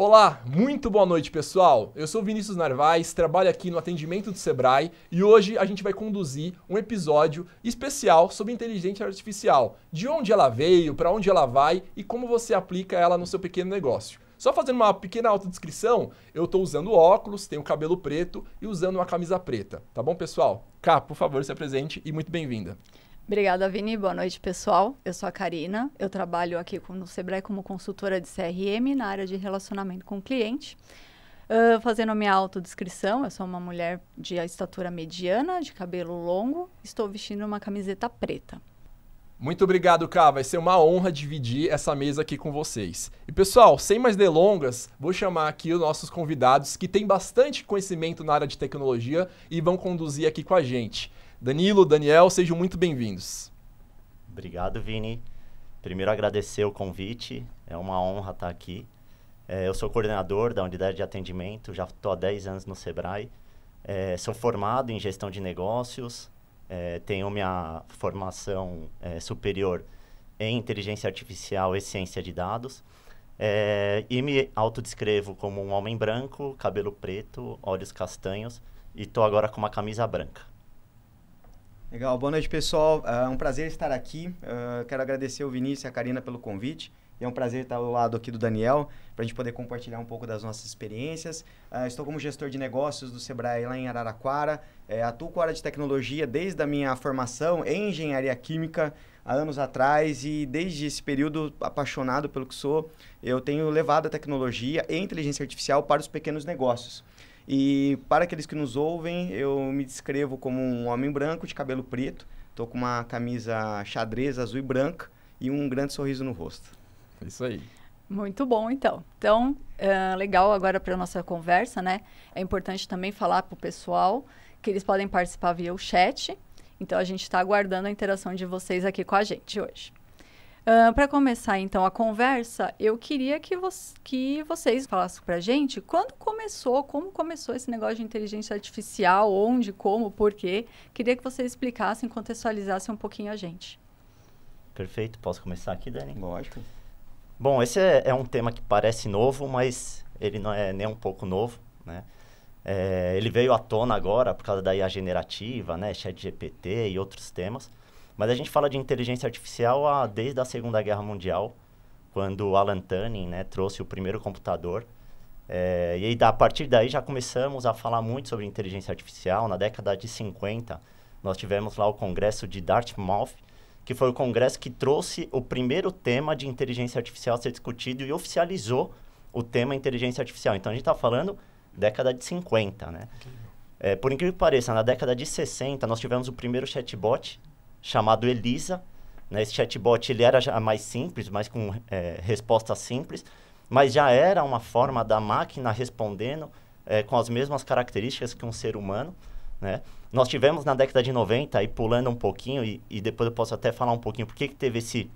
Olá, muito boa noite, pessoal. Eu sou Vinícius Narvaez, trabalho aqui no atendimento do Sebrae e hoje a gente vai conduzir um episódio especial sobre inteligência artificial, de onde ela veio, para onde ela vai e como você aplica ela no seu pequeno negócio. Só fazendo uma pequena autodescrição, eu estou usando óculos, tenho cabelo preto e usando uma camisa preta, tá bom, pessoal? Cá, por favor, se apresente e muito bem-vinda. Obrigada, Vini. Boa noite, pessoal. Eu sou a Karina. Eu trabalho aqui no Sebrae como consultora de CRM na área de relacionamento com o cliente. Uh, fazendo a minha autodescrição, eu sou uma mulher de estatura mediana, de cabelo longo, estou vestindo uma camiseta preta. Muito obrigado, Ká. Vai ser uma honra dividir essa mesa aqui com vocês. E pessoal, sem mais delongas, vou chamar aqui os nossos convidados que têm bastante conhecimento na área de tecnologia e vão conduzir aqui com a gente. Danilo, Daniel, sejam muito bem-vindos. Obrigado, Vini. Primeiro, agradecer o convite. É uma honra estar aqui. É, eu sou coordenador da unidade de atendimento, já estou há 10 anos no Sebrae. É, sou formado em gestão de negócios, é, tenho minha formação é, superior em inteligência artificial e ciência de dados. É, e me autodescrevo como um homem branco, cabelo preto, olhos castanhos e estou agora com uma camisa branca. Legal, boa noite pessoal. É um prazer estar aqui. Uh, quero agradecer o Vinícius e a Karina pelo convite. E é um prazer estar ao lado aqui do Daniel, para a gente poder compartilhar um pouco das nossas experiências. Uh, estou como gestor de negócios do Sebrae lá em Araraquara. É, atuo com a área de tecnologia desde a minha formação em engenharia química há anos atrás e desde esse período apaixonado pelo que sou, eu tenho levado a tecnologia e a inteligência artificial para os pequenos negócios. E para aqueles que nos ouvem, eu me descrevo como um homem branco de cabelo preto. Estou com uma camisa xadrez azul e branca e um grande sorriso no rosto. É isso aí. Muito bom, então. Então, uh, legal agora para nossa conversa, né? É importante também falar para o pessoal que eles podem participar via o chat. Então, a gente está aguardando a interação de vocês aqui com a gente hoje. Uh, para começar então a conversa, eu queria que, vo que vocês falassem para gente quando começou, como começou esse negócio de inteligência artificial, onde, como, porquê. Queria que vocês explicassem, contextualizassem um pouquinho a gente. Perfeito, posso começar aqui, Dani? Lógico. Bom, esse é, é um tema que parece novo, mas ele não é nem um pouco novo, né? É, ele veio à tona agora por causa da IA generativa, né, ChatGPT e outros temas. Mas a gente fala de inteligência artificial a, desde a Segunda Guerra Mundial, quando Alan Turing né, trouxe o primeiro computador. É, e aí, a partir daí já começamos a falar muito sobre inteligência artificial. Na década de 50, nós tivemos lá o Congresso de Dartmouth, que foi o congresso que trouxe o primeiro tema de inteligência artificial a ser discutido e oficializou o tema inteligência artificial. Então, a gente está falando década de 50, né? É, por incrível que pareça, na década de 60, nós tivemos o primeiro chatbot chamado Elisa. Né? Esse chatbot ele era mais simples, mais com é, simples, mas já era uma forma da máquina respondendo é, com as mesmas características que um ser humano. Né? Nós tivemos na década de 90, aí pulando um pouquinho, e, e depois eu posso até falar um pouquinho por que teve esse,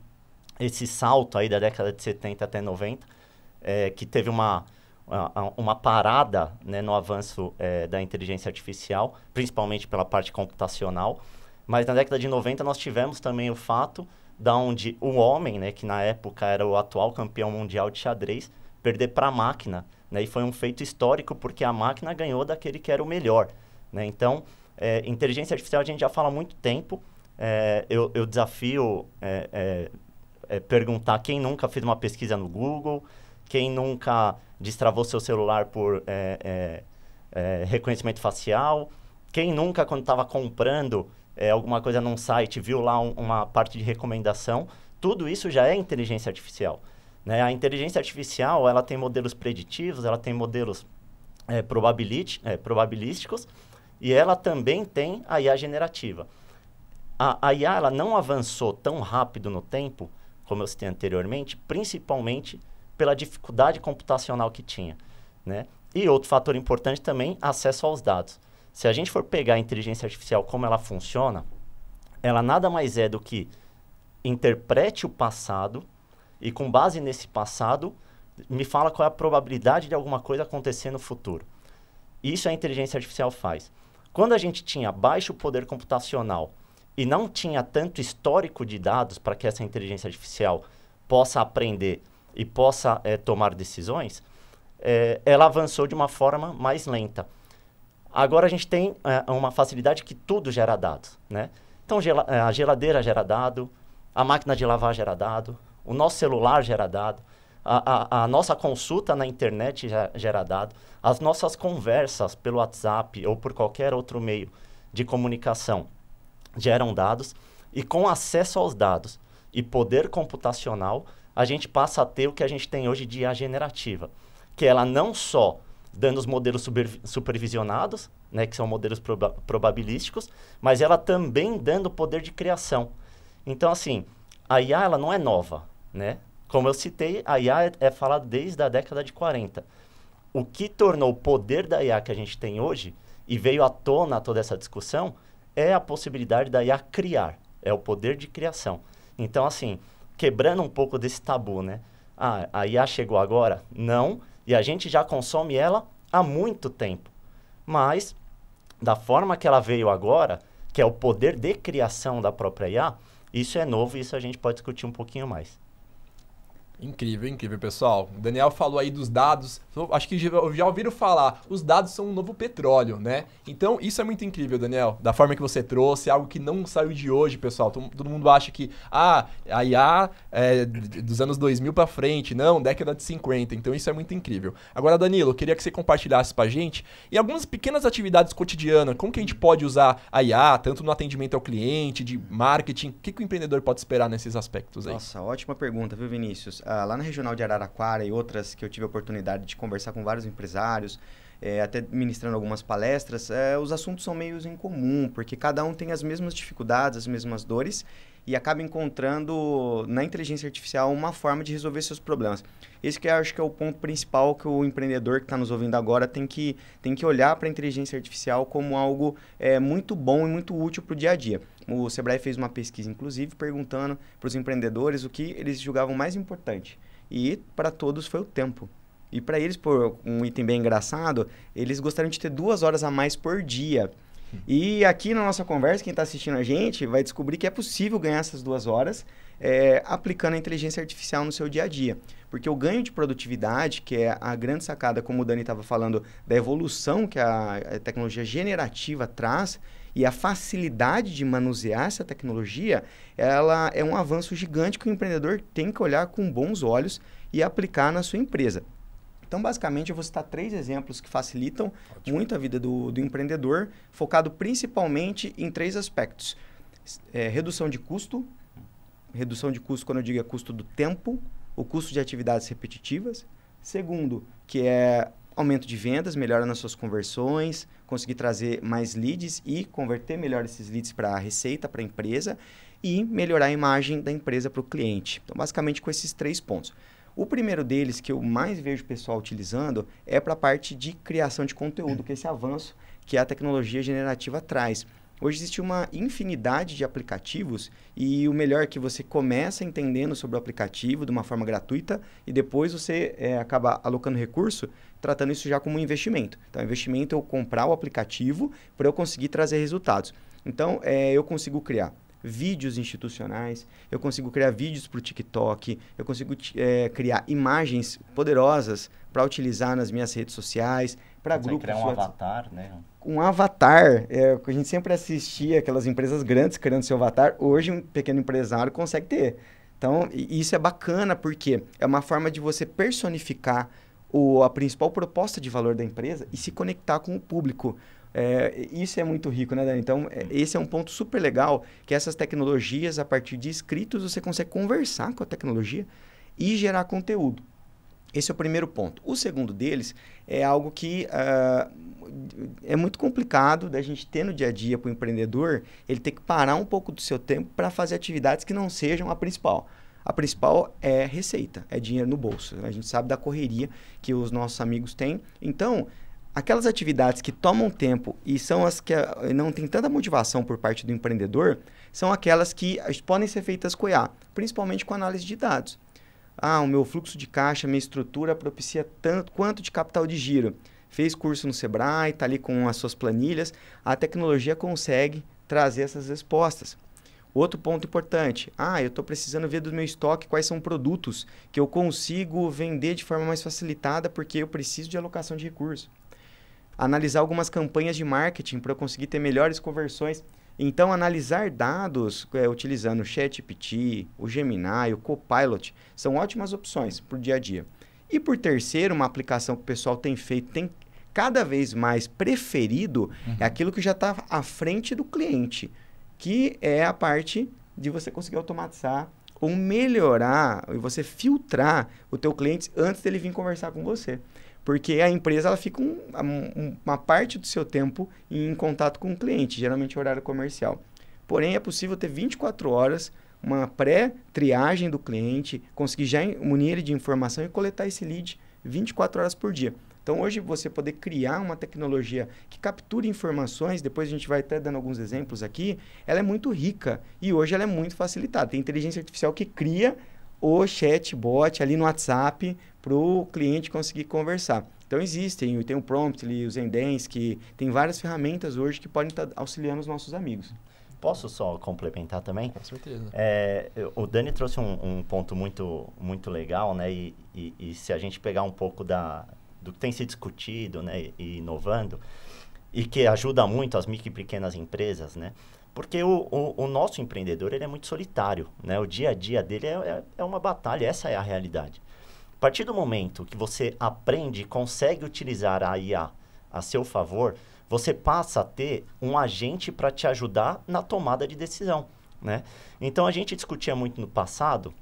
esse salto aí da década de 70 até 90, é, que teve uma, uma, uma parada né, no avanço é, da inteligência artificial, principalmente pela parte computacional. Mas na década de 90 nós tivemos também o fato da onde o homem, né, que na época era o atual campeão mundial de xadrez, perder para a máquina, né? E foi um feito histórico porque a máquina ganhou daquele que era o melhor, né? Então, é, inteligência artificial a gente já fala há muito tempo. É, eu, eu, desafio é, é, é perguntar quem nunca fez uma pesquisa no Google, quem nunca destravou seu celular por é, reconhecimento facial, quem nunca, quando estava comprando, é, alguma coisa num site, viu lá um, uma parte de recomendação, tudo isso já é inteligência artificial. Né? A inteligência artificial ela tem modelos preditivos, ela tem modelos é, é, probabilísticos e ela também tem a IA generativa. A, a IA ela não avançou tão rápido no tempo, como eu citei anteriormente, principalmente pela dificuldade computacional que tinha. Né? E outro fator importante também, acesso aos dados. Se a gente for pegar a inteligência artificial como ela funciona, ela nada mais é do que interprete o passado e com base nesse passado me fala qual é a probabilidade de alguma coisa acontecer no futuro. Isso a inteligência artificial faz. Quando a gente tinha baixo poder computacional e não tinha tanto histórico de dados para que essa inteligência artificial possa aprender e possa é, tomar decisões, é, ela avançou de uma forma mais lenta. Agora a gente tem é, uma facilidade que tudo gera dados, né? Então eh, a geladeira gera dado, a máquina de lavar gera dado, o nosso celular gera dado, a, a, a nossa consulta na internet gera dado, as nossas conversas pelo WhatsApp ou por qualquer outro meio de comunicação geram dados e com acesso aos dados e poder computacional, a gente passa a ter o que a gente tem hoje de IA generativa, que ela não só dando os modelos supervisionados, né, que são modelos proba probabilísticos, mas ela também dando poder de criação. Então, assim, a IA ela não é nova, né? Como eu citei, a IA é, é falada desde a década de 40. O que tornou o poder da IA que a gente tem hoje e veio à tona toda essa discussão é a possibilidade da IA criar, é o poder de criação. Então, assim, quebrando um pouco desse tabu, né? Ah, a IA chegou agora? Não, e a gente já consome ela há muito tempo. Mas, da forma que ela veio agora, que é o poder de criação da própria IA, isso é novo e isso a gente pode discutir um pouquinho mais. Incrível, incrível, pessoal. O Daniel falou aí dos dados. Então, acho que já ouviram falar. Os dados são um novo petróleo, né? Então, isso é muito incrível, Daniel. Da forma que você trouxe, algo que não saiu de hoje, pessoal. Todo mundo acha que, ah, a IA é dos anos 2000 para frente. Não, década de 50. Então, isso é muito incrível. Agora, Danilo, eu queria que você compartilhasse pra gente e algumas pequenas atividades cotidianas. Como que a gente pode usar a IA, tanto no atendimento ao cliente, de marketing? O que, que o empreendedor pode esperar nesses aspectos aí? Nossa, ótima pergunta, viu, Vinícius? Ah, lá na Regional de Araraquara e outras que eu tive a oportunidade de conversar com vários empresários, é, até ministrando algumas palestras, é, os assuntos são meio comum porque cada um tem as mesmas dificuldades, as mesmas dores e acaba encontrando na inteligência artificial uma forma de resolver seus problemas. Esse que eu acho que é o ponto principal que o empreendedor que está nos ouvindo agora tem que, tem que olhar para a inteligência artificial como algo é, muito bom e muito útil para o dia a dia. O Sebrae fez uma pesquisa, inclusive, perguntando para os empreendedores o que eles julgavam mais importante. E para todos foi o tempo. E para eles, por um item bem engraçado, eles gostariam de ter duas horas a mais por dia. E aqui na nossa conversa, quem está assistindo a gente vai descobrir que é possível ganhar essas duas horas é, aplicando a inteligência artificial no seu dia a dia. Porque o ganho de produtividade, que é a grande sacada, como o Dani estava falando, da evolução que a, a tecnologia generativa traz, e a facilidade de manusear essa tecnologia, ela é um avanço gigante que o empreendedor tem que olhar com bons olhos e aplicar na sua empresa. Então, basicamente, eu vou citar três exemplos que facilitam Ótimo. muito a vida do, do, empreendedor, focado principalmente em três aspectos. É, redução de custo, redução de custo, quando eu digo é custo do tempo, o custo de atividades repetitivas. Segundo, que é aumento de vendas, melhora nas suas conversões, conseguir trazer mais leads e converter melhor esses leads para a receita, para a empresa e melhorar a imagem da empresa para o cliente. Então, basicamente com esses três pontos. O primeiro deles que eu mais vejo o pessoal utilizando é para a parte de criação de conteúdo, que é esse avanço que a tecnologia generativa traz. Hoje existe uma infinidade de aplicativos e o melhor é que você começa entendendo sobre o aplicativo de uma forma gratuita e depois você é, acaba alocando recurso tratando isso já como um investimento. Então, é investimento é eu comprar o aplicativo para eu conseguir trazer resultados. Então, é, eu consigo criar vídeos institucionais, eu consigo criar vídeos para o TikTok, eu consigo é, criar imagens poderosas para utilizar nas minhas redes sociais, para grupos. criar um suas... avatar, né? Um avatar. É, a gente sempre assistia aquelas empresas grandes criando seu avatar. Hoje, um pequeno empresário consegue ter. Então, isso é bacana porque é uma forma de você personificar o, a principal proposta de valor da empresa e se conectar com o público. É, isso é muito rico, né, Dani? Então, é, esse é um ponto super legal, que essas tecnologias, a partir de escritos, você consegue conversar com a tecnologia e gerar conteúdo. Esse é o primeiro ponto. O segundo deles é algo que uh, é muito complicado da gente ter no dia a dia para o empreendedor, ele ter que parar um pouco do seu tempo para fazer atividades que não sejam a principal. A principal é receita, é dinheiro no bolso. A gente sabe da correria que os nossos amigos têm. Então, aquelas atividades que tomam tempo e são as que ah, não tem tanta motivação por parte do empreendedor, são aquelas que ah, podem ser feitas com IA, principalmente com análise de dados. Ah, o meu fluxo de caixa, minha estrutura propicia tanto quanto de capital de giro. Fez curso no Sebrae, está ali com as suas planilhas, a tecnologia consegue trazer essas respostas. Outro ponto importante, ah, eu estou precisando ver do meu estoque quais são produtos que eu consigo vender de forma mais facilitada porque eu preciso de alocação de recursos analisar algumas campanhas de marketing para eu conseguir ter melhores conversões. Então, analisar dados é, utilizando o ChatGPT, o Gemini, o Copilot são ótimas opções para o dia a dia. E por terceiro, uma aplicação que o pessoal tem feito, tem cada vez mais preferido, é uhum. é aquilo que já está à frente do cliente, que é a parte de você conseguir automatizar ou melhorar e você filtrar o teu cliente antes dele vir conversar com você. Porque a empresa ela fica um, um, uma parte do seu tempo em contato com o cliente, geralmente horário comercial. Porém, é possível ter 24 horas uma pré-triagem do cliente, conseguir já munir ele de informação e coletar esse lead 24 horas por dia. Então, hoje, você poder criar uma tecnologia que capture informações, depois a gente vai até dando alguns exemplos aqui, ela é muito rica e hoje ela é muito facilitada. Tem inteligência artificial que cria o chatbot ali no WhatsApp, para o cliente conseguir conversar. Então existem, tem o Promptly, o Zendesk, tem várias ferramentas hoje que podem estar tá auxiliando os nossos amigos. Posso só complementar também? Com certeza. É, o Dani trouxe um, um, ponto muito, muito legal, né? E, e, e, se a gente pegar um pouco da, do que tem se discutido, né? E inovando, e que ajuda muito as micro e pequenas empresas, né? Porque o, o, o, nosso empreendedor, ele é muito solitário, né? O dia a dia dele é, é, é uma batalha, essa é a realidade partir do momento que você aprende e consegue utilizar a IA a seu favor, você passa a ter um agente para te ajudar na tomada de decisão. Né? Então a gente discutia muito no passado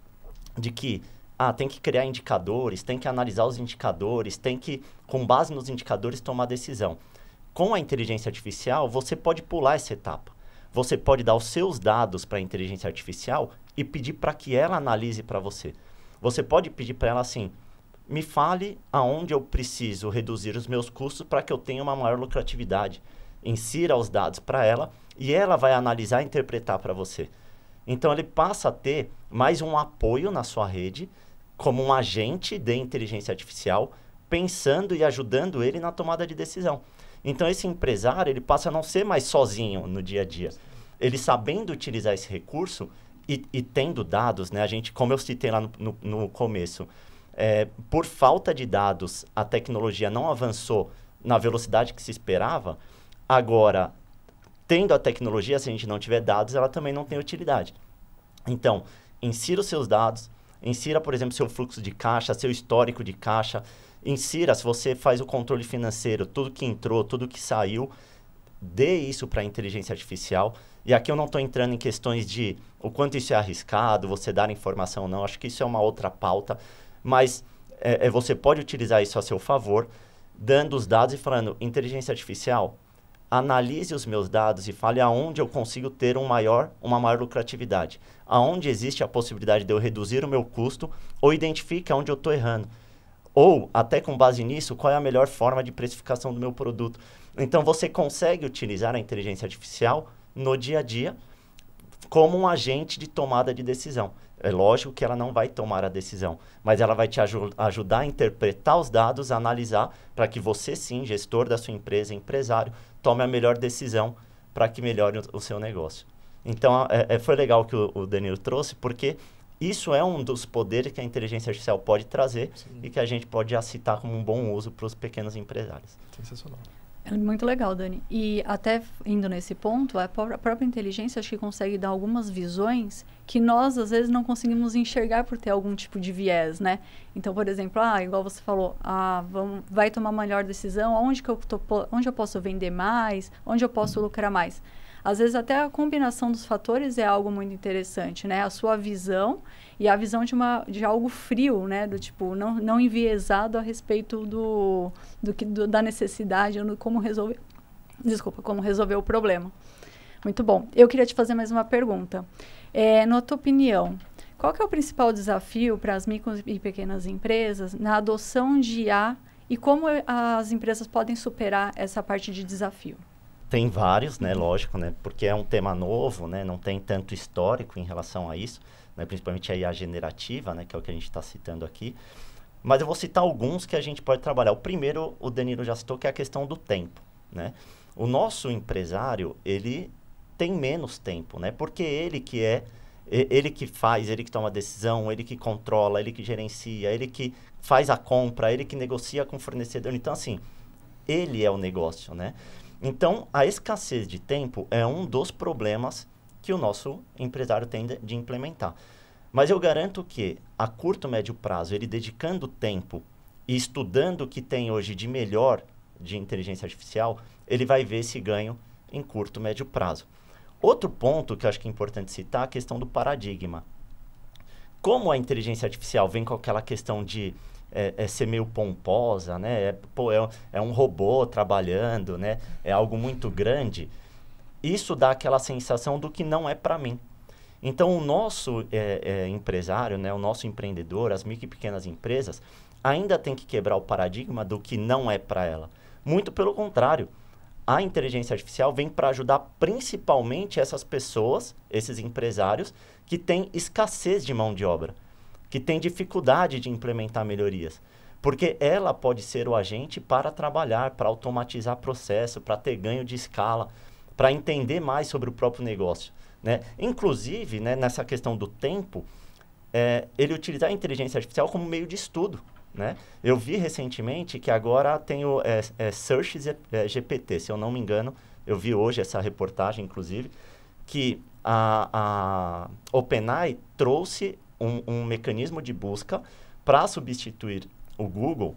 de que ah, tem que criar indicadores, tem que analisar os indicadores, tem que, com base nos indicadores, tomar decisão. Com a inteligência artificial, você pode pular essa etapa. Você pode dar os seus dados para a inteligência artificial e pedir para que ela analise para você. Você pode pedir para ela assim: me fale aonde eu preciso reduzir os meus custos para que eu tenha uma maior lucratividade. Insira os dados para ela e ela vai analisar e interpretar para você. Então ele passa a ter mais um apoio na sua rede como um agente de inteligência artificial, pensando e ajudando ele na tomada de decisão. Então esse empresário, ele passa a não ser mais sozinho no dia a dia. Ele sabendo utilizar esse recurso, e, e tendo dados, né, a gente, como eu citei lá no, no, no começo, é, por falta de dados, a tecnologia não avançou na velocidade que se esperava. Agora, tendo a tecnologia, se a gente não tiver dados, ela também não tem utilidade. Então, insira os seus dados, insira, por exemplo, seu fluxo de caixa, seu histórico de caixa, insira se você faz o controle financeiro, tudo que entrou, tudo que saiu, dê isso para a inteligência artificial e aqui eu não estou entrando em questões de o quanto isso é arriscado, você dar informação ou não, acho que isso é uma outra pauta, mas é, é, você pode utilizar isso a seu favor, dando os dados e falando, inteligência artificial, analise os meus dados e fale aonde eu consigo ter um maior, uma maior lucratividade. Aonde existe a possibilidade de eu reduzir o meu custo ou identifique aonde eu estou errando. Ou, até com base nisso, qual é a melhor forma de precificação do meu produto. Então, você consegue utilizar a inteligência artificial no dia a dia como um agente de tomada de decisão. É lógico que ela não vai tomar a decisão, mas ela vai te ajudar a interpretar os dados, analisar, para que você, sim, gestor da sua empresa, empresário, tome a melhor decisão para que melhore o, o, seu negócio. Então, é, é, foi legal que o, o Danilo trouxe, porque isso é um dos poderes que a inteligência artificial pode trazer sim. e que a gente pode já citar como um bom uso para os pequenos empresários. Sensacional. É muito legal, Dani. E até indo nesse ponto, a própria inteligência acho que consegue dar algumas visões que nós às vezes não conseguimos enxergar por ter algum tipo de viés, né? Então, por exemplo, ah, igual você falou, ah, vamos, vai tomar melhor decisão, onde que eu tô, onde eu posso vender mais, onde eu posso lucrar mais. Às vezes até a combinação dos fatores é algo muito interessante, né? A sua visão e a visão de, uma, de algo frio, né? Do tipo, não, não enviesado a respeito do, do que do, da necessidade, ou como resolver. Desculpa, como resolver o problema. Muito bom. Eu queria te fazer mais uma pergunta. É, na tua opinião, qual é o principal desafio para as micro e pequenas empresas na adoção de IA e como é, as empresas podem superar essa parte de desafio? Tem vários, né? Lógico, né? Porque é um tema novo, né? Não tem tanto histórico em relação a isso né, principalmente a IA generativa, né, que é o que a gente está citando aqui. Mas eu vou citar alguns que a gente pode trabalhar. O primeiro, o Danilo já citou, que é a questão do tempo. Né? O nosso empresário, ele tem menos tempo, né? porque ele que é ele que faz, ele que toma decisão, ele que controla, ele que gerencia, ele que faz a compra, ele que negocia com o fornecedor. Então, assim, ele é o negócio, né? Então, a escassez de tempo é um dos problemas que o nosso empresário tem de, implementar. Mas eu garanto que, a curto, médio prazo, ele dedicando tempo e estudando o que tem hoje de melhor de inteligência artificial, ele vai ver esse ganho em curto, médio prazo. Outro ponto que eu acho que é importante citar é a questão do paradigma. Como a inteligência artificial vem com aquela questão de é, é ser meio pomposa, né? É, pô, é, é um robô trabalhando, né? É algo muito grande isso dá aquela sensação do que não é para mim. Então, o nosso é, é, empresário, né, o nosso empreendedor, as micro e pequenas empresas, ainda tem que quebrar o paradigma do que não é para ela. Muito pelo contrário, a inteligência artificial vem para ajudar principalmente essas pessoas, esses empresários, que têm escassez de mão de obra, que têm dificuldade de implementar melhorias. Porque ela pode ser o agente para trabalhar, para automatizar processo, para ter ganho de escala para entender mais sobre o próprio negócio. Né? Inclusive, né, nessa questão do tempo, é, ele utilizar a inteligência artificial como meio de estudo. Né? Eu vi recentemente que agora tem o é, é Search GPT, é, se eu não me engano, eu vi hoje essa reportagem, inclusive, que a, a OpenAI trouxe um, um mecanismo de busca para substituir o Google,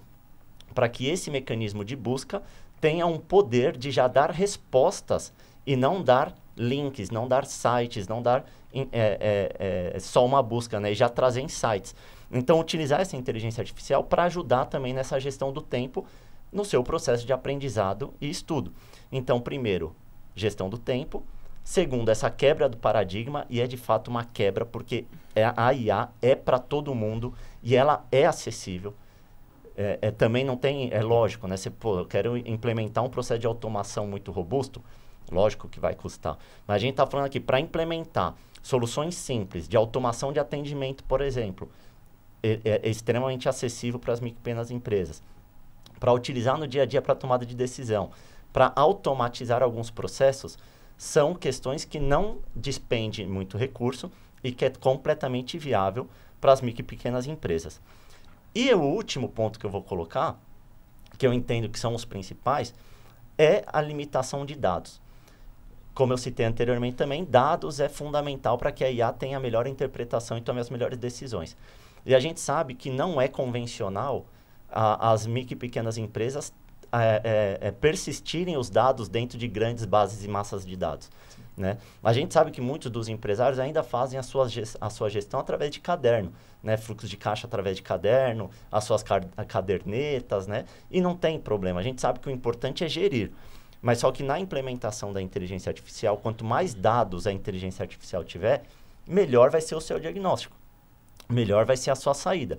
para que esse mecanismo de busca tenha um poder de já dar respostas e não dar links, não dar sites, não dar é, é, é, só uma busca, né? E já trazer insights. Então, utilizar essa inteligência artificial para ajudar também nessa gestão do tempo no seu processo de aprendizado e estudo. Então, primeiro, gestão do tempo. Segundo, essa quebra do paradigma, e é de fato uma quebra, porque é, a IA é para todo mundo e ela é acessível é, é, também não tem, é lógico, né? Você, pô, eu quero implementar um processo de automação muito robusto, lógico que vai custar. Mas a gente está falando aqui, para implementar soluções simples de automação de atendimento, por exemplo, é, é, é extremamente acessível para as pequenas empresas. Para utilizar no dia a dia para tomada de decisão, para automatizar alguns processos, são questões que não despendem muito recurso e que é completamente viável para as micro e pequenas empresas. E o último ponto que eu vou colocar, que eu entendo que são os principais, é a limitação de dados. Como eu citei anteriormente também, dados é fundamental para que a IA tenha a melhor interpretação e tome as melhores decisões. E a gente sabe que não é convencional a, as micro e pequenas empresas é, é, é, persistirem os dados dentro de grandes bases e massas de dados. Sim. Né? A gente sabe que muitos dos empresários ainda fazem a sua, a sua gestão através de caderno, né? fluxo de caixa através de caderno, as suas cadernetas, né? e não tem problema. A gente sabe que o importante é gerir. Mas só que na implementação da inteligência artificial, quanto mais dados a inteligência artificial tiver, melhor vai ser o seu diagnóstico, melhor vai ser a sua saída.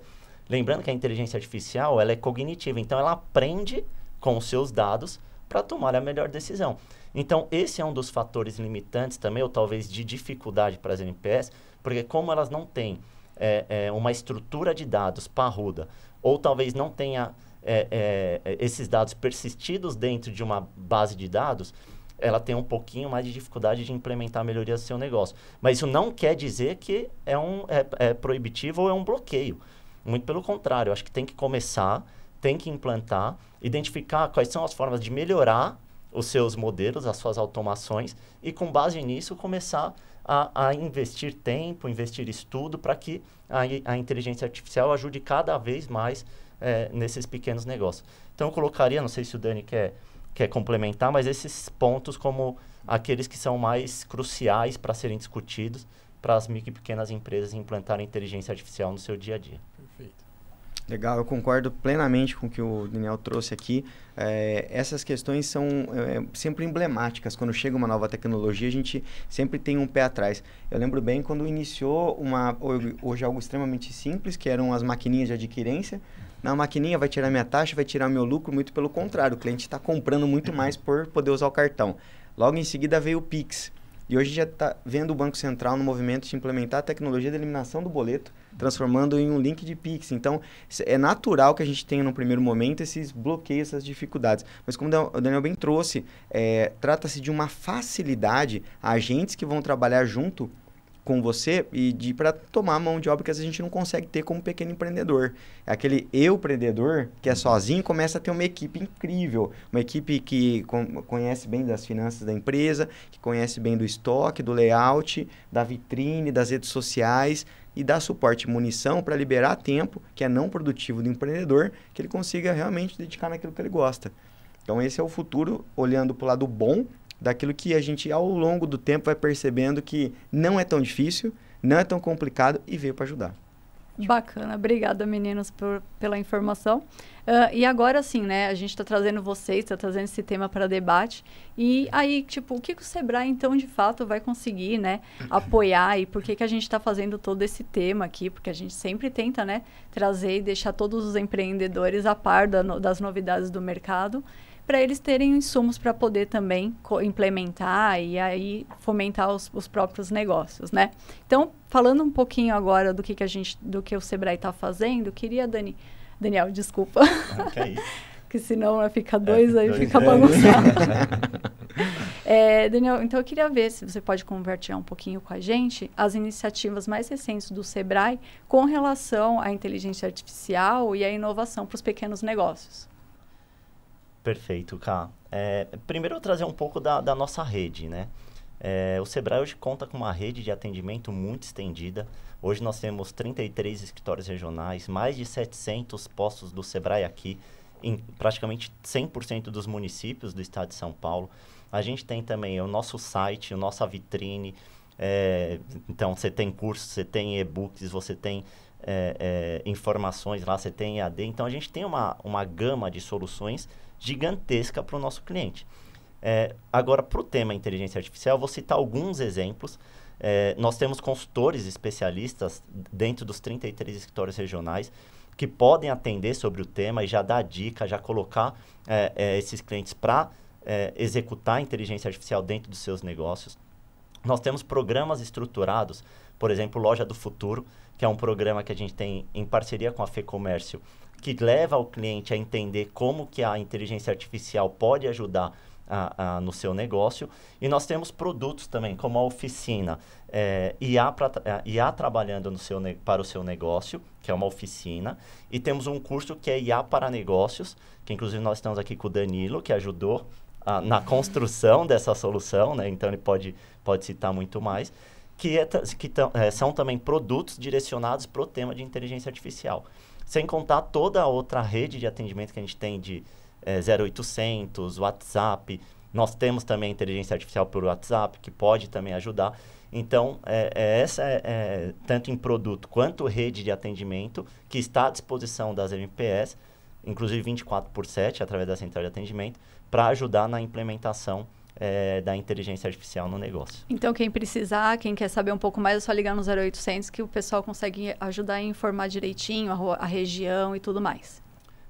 Lembrando que a inteligência artificial ela é cognitiva, então ela aprende com os seus dados para tomar a melhor decisão. Então, esse é um dos fatores limitantes também, ou talvez de dificuldade para as NPS, porque como elas não têm é, é, uma estrutura de dados parruda, ou talvez não tenha é, é, esses dados persistidos dentro de uma base de dados, ela tem um pouquinho mais de dificuldade de implementar melhorias no seu negócio. Mas isso não quer dizer que é, um, é, é proibitivo ou é um bloqueio. Muito pelo contrário, acho que tem que começar, tem que implantar, identificar quais são as formas de melhorar os seus modelos, as suas automações e com base nisso começar a, a investir tempo, investir estudo para que a, a, inteligência artificial ajude cada vez mais é, nesses pequenos negócios. Então eu colocaria, não sei se o Dani quer, quer complementar, mas esses pontos como aqueles que são mais cruciais para serem discutidos para as micro e pequenas empresas implantarem inteligência artificial no seu dia a dia. Legal, eu concordo plenamente com o que o Daniel trouxe aqui. É, essas questões são é, sempre emblemáticas. Quando chega uma nova tecnologia, a gente sempre tem um pé atrás. Eu lembro bem quando iniciou uma hoje algo extremamente simples, que eram as maquininhas de adquirência. Na maquininha vai tirar minha taxa, vai tirar meu lucro. Muito pelo contrário, o cliente está comprando muito uhum. mais por poder usar o cartão. Logo em seguida veio o Pix. E hoje já está vendo o Banco Central no movimento de implementar a tecnologia de eliminação do boleto transformando em um link de Pix. Então, é natural que a gente tenha, no primeiro momento, esses bloqueios, essas dificuldades. Mas, como o Daniel bem trouxe, é, trata-se de uma facilidade a agentes que vão trabalhar junto com você e de para tomar mão de obra que a gente não consegue ter como pequeno empreendedor. É aquele eu empreendedor que é sozinho começa a ter uma equipe incrível, uma equipe que conhece bem das finanças da empresa, que conhece bem do estoque, do layout, da vitrine, das redes sociais, e dar suporte munição para liberar tempo que é não produtivo do empreendedor, que ele consiga realmente dedicar naquilo que ele gosta. Então esse é o futuro olhando para o lado bom daquilo que a gente ao longo do tempo vai percebendo que não é tão difícil, não é tão complicado e veio para ajudar. Bacana, obrigada meninos por, pela informação. Uh, e agora sim, né, a gente está trazendo vocês, está trazendo esse tema para debate. E aí, tipo, o que, que, o Sebrae então de fato vai conseguir, né, apoiar e por que, que a gente está fazendo todo esse tema aqui? Porque a gente sempre tenta, né, trazer e deixar todos os empreendedores a par da, das novidades do mercado para eles terem insumos para poder também implementar e aí fomentar os, os, próprios negócios, né? Então, falando um pouquinho agora do que, que a gente, do que o Sebrae está fazendo, queria, Dani, Daniel, desculpa. Ah, é que senão vai ficar é, dois é, aí, dois fica bagunçado. é, Daniel, então eu queria ver se você pode converter um pouquinho com a gente as iniciativas mais recentes do Sebrae com relação à inteligência artificial e à inovação para os pequenos negócios. Perfeito, Ká. É, primeiro eu trazer um pouco da, da nossa rede, né? É, o Sebrae hoje conta com uma rede de atendimento muito estendida. Hoje nós temos 33 escritórios regionais, mais de 700 postos do Sebrae aqui, em praticamente 100% dos municípios do estado de São Paulo. A gente tem também o nosso site, a nossa vitrine. É, então, você tem cursos, você tem e-books, você tem é, é informações lá, você tem EAD. Então, a gente tem uma, uma gama de soluções gigantesca para o nosso cliente. É, agora, para o tema inteligência artificial, vou citar alguns exemplos. É, nós temos consultores especialistas dentro dos 33 escritórios regionais que podem atender sobre o tema e já dar dica, já colocar é, é esses clientes para é, executar a inteligência artificial dentro dos seus negócios. Nós temos programas estruturados, por exemplo, Loja do Futuro, que é um programa que a gente tem em parceria com a Fecomércio, Comércio que leva o cliente a entender como que a inteligência artificial pode ajudar a, a, no seu negócio. E nós temos produtos também, como a oficina é, eh, IA, pra, IA eh, trabalhando no seu, para o seu negócio, que é uma oficina. E temos um curso que é IA para negócios, que inclusive nós estamos aqui com o Danilo, que ajudou a, ah, na construção dessa solução, né? então ele pode, pode citar muito mais. Que, é, que tão, é, são também produtos direcionados para o tema de inteligência artificial. Sem contar toda a outra rede de atendimento que a gente tem de é, eh, 0800, WhatsApp. Nós temos também inteligência artificial por WhatsApp, que pode também ajudar. Então, é, é essa é, é, tanto em produto quanto rede de atendimento que está à disposição das MPS, inclusive 24 por 7, através da central de atendimento, para ajudar na implementação é, da inteligência artificial no negócio. Então, quem precisar, quem quer saber um pouco mais, é só ligar no 0800 que o pessoal consegue ajudar a informar direitinho a, a região e tudo mais.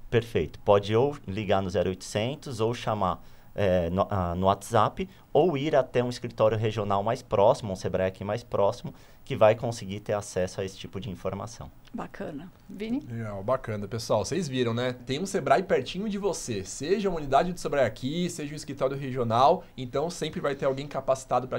Perfeito. Pode ou ligar no 0800 ou chamar é, no, ah, no, WhatsApp ou ir até um escritório regional mais próximo, um Sebrae aqui mais próximo, que vai conseguir ter acesso a esse tipo de informação. Bacana. Vini? Legal, bacana. Pessoal, vocês viram, né? Tem um Sebrae pertinho de você, seja uma unidade do Sebrae aqui, seja um escritório regional, então sempre vai ter alguém capacitado para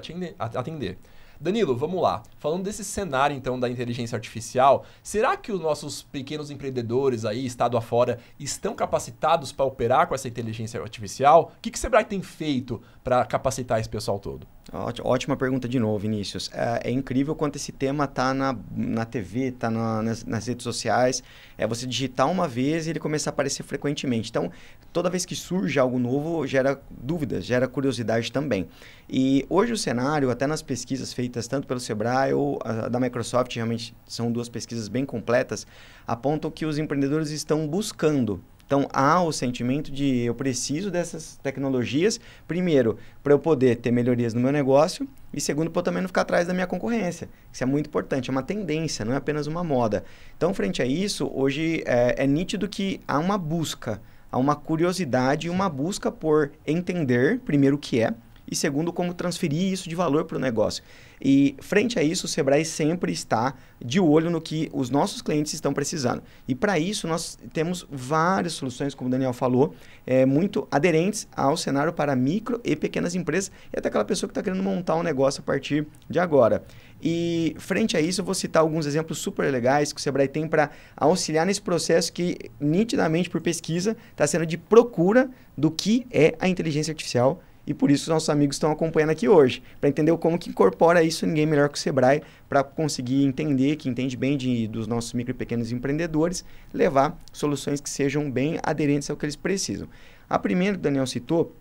atender. Danilo, vamos lá. Falando desse cenário, então, da inteligência artificial, será que os nossos pequenos empreendedores aí, estado afora, estão capacitados para operar com essa inteligência artificial? O que, que o Sebrae tem feito para capacitar esse pessoal todo? Ótima pergunta de novo, Vinícius. É, é incrível quanto esse tema tá na, na TV, tá na, nas, nas, redes sociais. É você digitar uma vez e ele começa a aparecer frequentemente. Então, toda vez que surge algo novo, gera dúvidas, gera curiosidade também. E hoje o cenário, até nas pesquisas feitas tanto pelo Sebrae ou a, da Microsoft, realmente são duas pesquisas bem completas, apontam que os empreendedores estão buscando então há o sentimento de eu preciso dessas tecnologias, primeiro, para eu poder ter melhorias no meu negócio e segundo, para eu também não ficar atrás da minha concorrência. Isso é muito importante, é uma tendência, não é apenas uma moda. Então, frente a isso, hoje é, é nítido que há uma busca, há uma curiosidade e uma busca por entender, primeiro, o que é e segundo, como transferir isso de valor para o negócio. E frente a isso, o Sebrae sempre está de olho no que os nossos clientes estão precisando. E para isso, nós temos várias soluções, como o Daniel falou, é, muito aderentes ao cenário para micro e pequenas empresas e até aquela pessoa que está querendo montar um negócio a partir de agora. E frente a isso, eu vou citar alguns exemplos super legais que o Sebrae tem para auxiliar nesse processo que, nitidamente por pesquisa, está sendo de procura do que é a inteligência artificial e por isso nossos amigos estão acompanhando aqui hoje, para entender como que incorpora isso ninguém melhor que o Sebrae, para conseguir entender, que entende bem de, dos nossos micro e pequenos empreendedores, levar soluções que sejam bem aderentes ao que eles precisam. A primeira que o Daniel citou,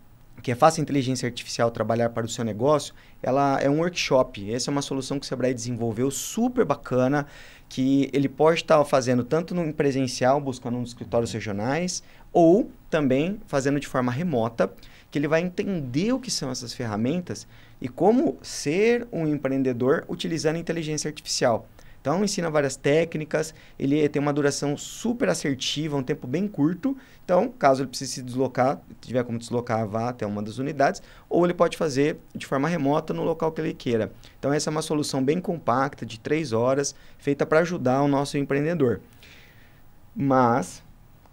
que é Faça a Inteligência Artificial Trabalhar para o Seu Negócio, ela é um workshop. Essa é uma solução que o Sebrae desenvolveu super bacana, que ele pode estar fazendo tanto no presencial, buscando nos escritórios regionais, ou também fazendo de forma remota que ele vai entender o que são essas ferramentas e como ser um empreendedor utilizando inteligência artificial. Então, ensina várias técnicas, ele tem uma duração super assertiva, um tempo bem curto. Então, caso ele precise se deslocar, tiver como deslocar, vá até uma das unidades, ou ele pode fazer de forma remota no local que ele queira. Então, essa é uma solução bem compacta, de três horas, feita para ajudar o nosso empreendedor. Mas,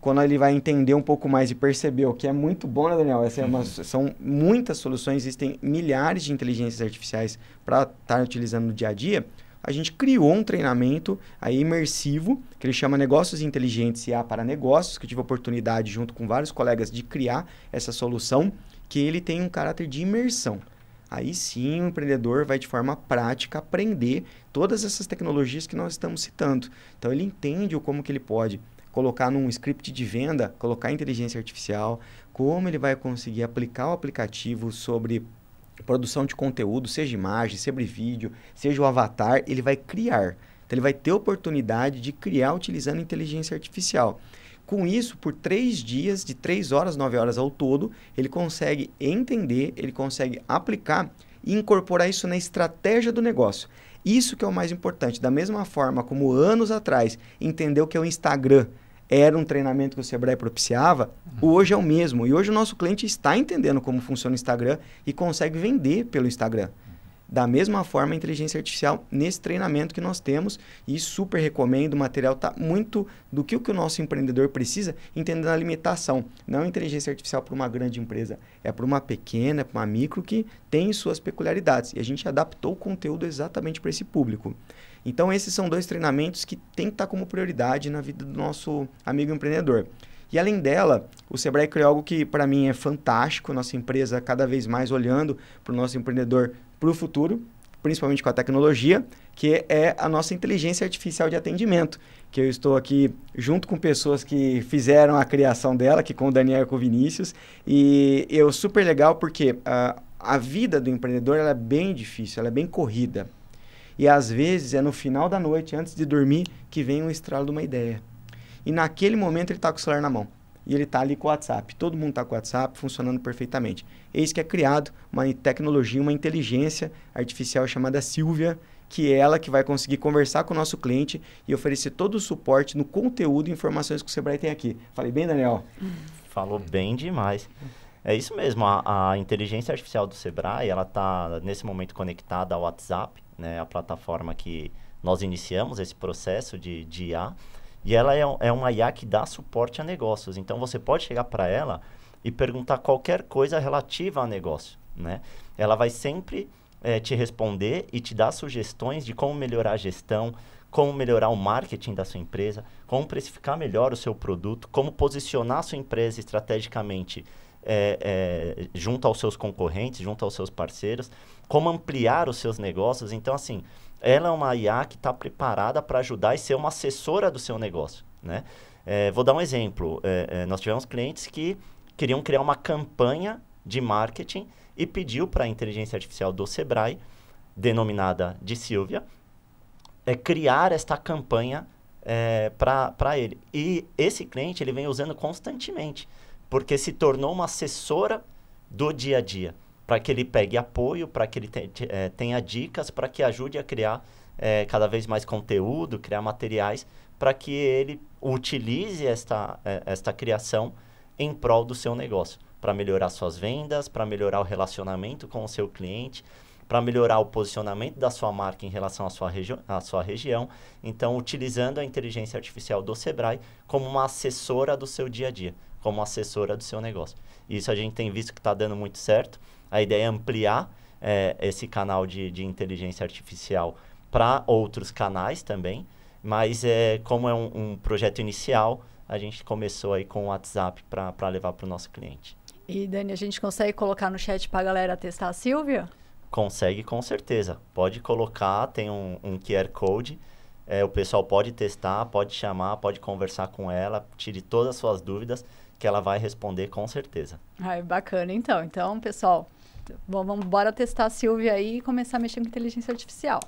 quando ele vai entender um pouco mais e perceber o que é muito bom, né, Daniel? Essa é uma, uhum. são muitas soluções, existem milhares de inteligências artificiais para estar tá utilizando no dia a dia. A gente criou um treinamento aí imersivo, que ele chama Negócios Inteligentes e A para Negócios, que eu tive a oportunidade, junto com vários colegas, de criar essa solução, que ele tem um caráter de imersão. Aí sim o empreendedor vai de forma prática aprender todas essas tecnologias que nós estamos citando. Então ele entende o como que ele pode colocar num script de venda, colocar inteligência artificial, como ele vai conseguir aplicar o aplicativo sobre produção de conteúdo, seja imagem, seja vídeo, seja o avatar, ele vai criar. Então ele vai ter oportunidade de criar utilizando inteligência artificial. Com isso, por três dias, de três horas, nove horas ao todo, ele consegue entender, ele consegue aplicar e incorporar isso na estratégia do negócio. Isso que é o mais importante. Da mesma forma como anos atrás entendeu que é o Instagram era um treinamento que o Sebrae propiciava, uhum. hoje é o mesmo. E hoje o nosso cliente está entendendo como funciona o Instagram e consegue vender pelo Instagram. Uhum. Da mesma forma, a inteligência artificial nesse treinamento que nós temos, e super recomendo, o material está muito do que o que o nosso empreendedor precisa, entendendo a limitação. Não é inteligência artificial para uma grande empresa, é para uma pequena, é para uma micro que tem suas peculiaridades. E a gente adaptou o conteúdo exatamente para esse público. Então, esses são dois treinamentos que tem que estar tá como prioridade na vida do nosso amigo empreendedor. E além dela, o Sebrae criou algo que para mim é fantástico, nossa empresa cada vez mais olhando para o nosso empreendedor para o futuro, principalmente com a tecnologia, que é a nossa inteligência artificial de atendimento, que eu estou aqui junto com pessoas que fizeram a criação dela, que com o Daniel e com o Vinícius, e eu super legal porque ah, a vida do empreendedor é bem difícil, ela é bem corrida, e às vezes é no final da noite, antes de dormir, que vem um estralo de uma ideia. E naquele momento ele está com o celular na mão. E ele está ali com o WhatsApp. Todo mundo está com o WhatsApp funcionando perfeitamente. Eis que é criado uma tecnologia, uma inteligência artificial chamada Silvia, que é ela que vai conseguir conversar com o nosso cliente e oferecer todo o suporte no conteúdo e informações que o Sebrae tem aqui. Falei bem, Daniel? Falou bem demais. É isso mesmo, a, a inteligência artificial do Sebrae, ela está nesse momento conectada ao WhatsApp, né, a plataforma que nós iniciamos esse processo de, de IA. E ela é, é uma IA que dá suporte a negócios. Então você pode chegar para ela e perguntar qualquer coisa relativa a negócio. Né? Ela vai sempre é, te responder e te dar sugestões de como melhorar a gestão, como melhorar o marketing da sua empresa, como precificar melhor o seu produto, como posicionar a sua empresa estrategicamente é, é, junto aos seus concorrentes, junto aos seus parceiros como ampliar os seus negócios. Então, assim, ela é uma IA que está preparada para ajudar e ser uma assessora do seu negócio, né? É, vou dar um exemplo. É, é, nós tivemos clientes que queriam criar uma campanha de marketing e pediu para a inteligência artificial do Sebrae, denominada de Silvia, é, criar esta campanha é, para ele. E esse cliente ele vem usando constantemente, porque se tornou uma assessora do dia a dia para que ele pegue apoio, para que ele te, é, tenha dicas, para que ajude a criar é, cada vez mais conteúdo, criar materiais, para que ele utilize esta, eh, esta criação em prol do seu negócio, para melhorar suas vendas, para melhorar o relacionamento com o seu cliente, para melhorar o posicionamento da sua marca em relação à sua, à sua região. Então, utilizando a inteligência artificial do Sebrae como uma assessora do seu dia a dia, como assessora do seu negócio. Isso a gente tem visto que está dando muito certo. A ideia é ampliar é, esse canal de, de inteligência artificial para outros canais também, mas é, como é um, um projeto inicial, a gente começou aí com o WhatsApp para levar para o nosso cliente. E Dani, a gente consegue colocar no chat para a galera testar a Silvia? Consegue, com certeza. Pode colocar, tem um, um QR Code. É, o pessoal pode testar, pode chamar, pode conversar com ela, tire todas as suas dúvidas, que ela vai responder com certeza. Ai, bacana, então. Então, pessoal, Bom, vamos bora testar a Silvia aí e começar a mexer com inteligência artificial.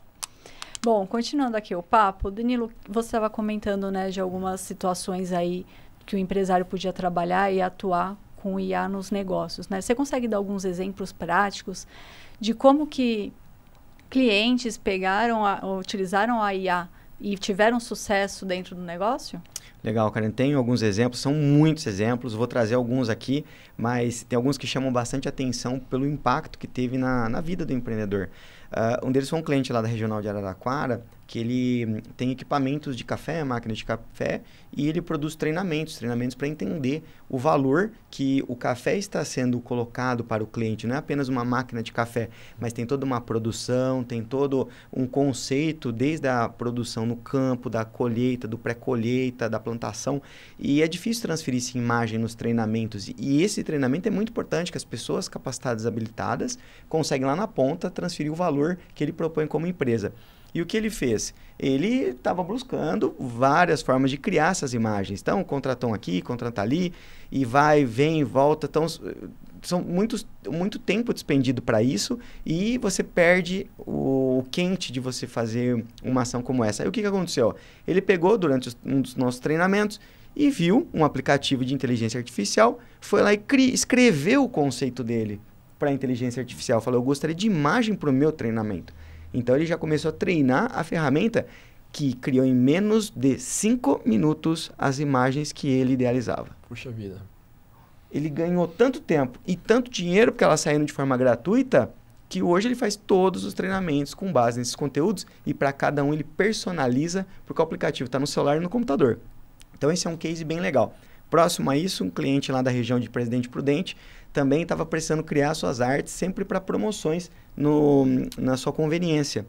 Bom, continuando aqui o papo, Danilo, você estava comentando, né, de algumas situações aí que o empresário podia trabalhar e atuar com IA nos negócios, né? Você consegue dar alguns exemplos práticos de como que clientes pegaram, a, utilizaram a IA e tiveram sucesso dentro do negócio? Legal, Karen. Tenho alguns exemplos, são muitos exemplos, vou trazer alguns aqui, mas tem alguns que chamam bastante atenção pelo impacto que teve na, na vida do empreendedor. Uh, um deles foi um cliente lá da Regional de Araraquara, que ele hum, tem equipamentos de café, máquina de café, e ele produz treinamentos, treinamentos para entender o valor que o café está sendo colocado para o cliente. Não é apenas uma máquina de café, mas tem toda uma produção, tem todo um conceito desde a produção no campo, da colheita, do pré-colheita, da plantação. E é difícil transferir essa imagem nos treinamentos. E esse treinamento é muito importante que as pessoas capacitadas, habilitadas, conseguem lá na ponta transferir o valor que ele propõe como empresa. E o que ele fez? Ele estava buscando várias formas de criar essas imagens. Então, contratou um aqui, contratou ali, e vai, vem, volta. Então, são muitos, muito tempo despendido para isso e você perde o, o, quente de você fazer uma ação como essa. Aí o que, que aconteceu? Ele pegou durante os, um dos nossos treinamentos e viu um aplicativo de inteligência artificial, foi lá e cri, escreveu o conceito dele para a inteligência artificial. Falou: Eu gostaria de imagem para o meu treinamento. Então ele já começou a treinar a ferramenta que criou em menos de 5 minutos as imagens que ele idealizava. Puxa vida. Ele ganhou tanto tempo e tanto dinheiro porque elas saíram de forma gratuita que hoje ele faz todos os treinamentos com base nesses conteúdos e para cada um ele personaliza porque o aplicativo está no celular e no computador. Então esse é um case bem legal. Próximo a isso, um cliente lá da região de Presidente Prudente também estava precisando criar suas artes sempre para promoções no, na sua conveniência.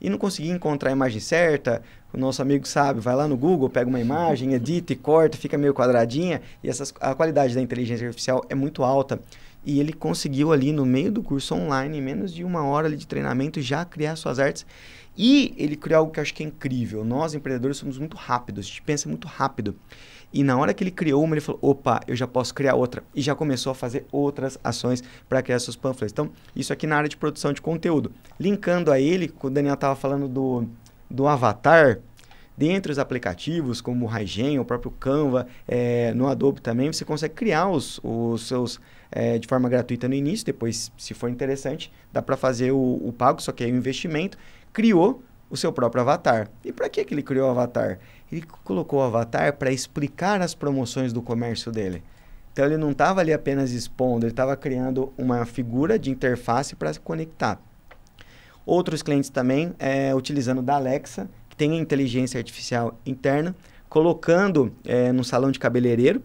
E não conseguia encontrar a imagem certa, o nosso amigo sabe, vai lá no Google, pega uma imagem, edita e corta, fica meio quadradinha, e essas, a qualidade da inteligência artificial é muito alta. E ele conseguiu ali no meio do curso online, em menos de uma hora de treinamento, já criar suas artes. E ele criou algo que eu acho que é incrível. Nós, empreendedores, somos muito rápidos, a gente pensa muito rápido. E na hora que ele criou uma, ele falou: opa, eu já posso criar outra. E já começou a fazer outras ações para criar seus panfletos. Então, isso aqui na área de produção de conteúdo. Linkando a ele, quando o Daniel estava falando do, do avatar, dentre os aplicativos como o Raigen, o próprio Canva, é, no Adobe também, você consegue criar os, os seus é, de forma gratuita no início, depois, se for interessante, dá para fazer o, o pago, só que é um investimento. Criou, o seu próprio avatar. E para que, ele criou o avatar? Ele colocou o avatar para explicar as promoções do comércio dele. Então ele não estava ali apenas expondo, ele estava criando uma figura de interface para se conectar. Outros clientes também é, utilizando da Alexa, que tem inteligência artificial interna, colocando é, no salão de cabeleireiro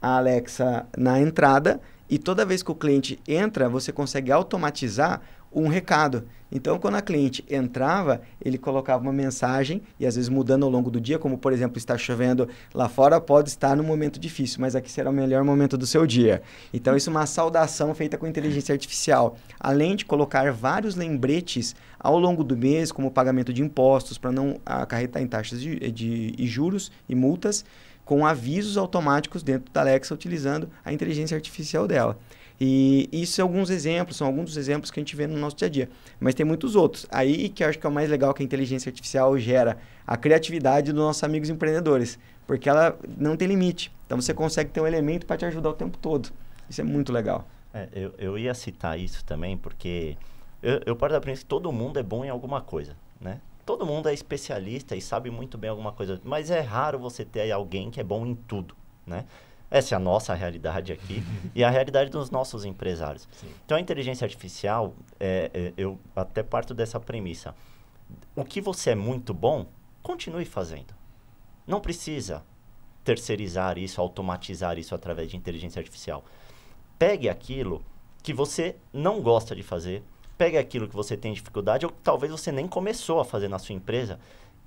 a Alexa na entrada e toda vez que o cliente entra, você consegue automatizar um recado. Então, quando a cliente entrava, ele colocava uma mensagem e às vezes mudando ao longo do dia, como por exemplo, está chovendo lá fora, pode estar num momento difícil, mas aqui será o melhor momento do seu dia. Então, isso é uma saudação feita com inteligência artificial. Além de colocar vários lembretes ao longo do mês, como pagamento de impostos, para não acarretar em taxas de, de, de juros e multas, com avisos automáticos dentro da Alexa, utilizando a inteligência artificial dela. E isso são é alguns exemplos, são alguns dos exemplos que a gente vê no nosso dia a dia. Mas tem muitos outros. Aí que eu acho que é o mais legal que a inteligência artificial gera a criatividade dos nossos amigos empreendedores, porque ela não tem limite. Então você consegue ter um elemento para te ajudar o tempo todo. Isso é muito legal. É, eu, eu ia citar isso também, porque eu, eu parto da premissa que todo mundo é bom em alguma coisa, né? Todo mundo é especialista e sabe muito bem alguma coisa, mas é raro você ter alguém que é bom em tudo, né? Essa é a nossa realidade aqui e é a realidade dos nossos empresários. Sim. Então, a inteligência artificial, é, é, eu até parto dessa premissa. O que você é muito bom, continue fazendo. Não precisa terceirizar isso, automatizar isso através de inteligência artificial. Pegue aquilo que você não gosta de fazer, pegue aquilo que você tem dificuldade ou que talvez você nem começou a fazer na sua empresa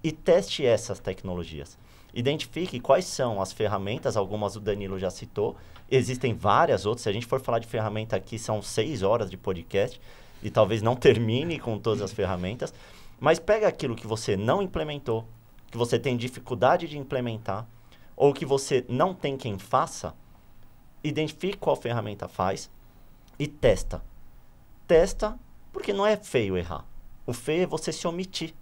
e teste essas tecnologias identifique quais são as ferramentas, algumas o Danilo já citou, existem várias outras. Se a gente for falar de ferramenta aqui, são seis horas de podcast e talvez não termine com todas as ferramentas. Mas pega aquilo que você não implementou, que você tem dificuldade de implementar, ou que você não tem quem faça, identifique qual ferramenta faz e testa. Testa, porque não é feio errar. O feio é você se omitir.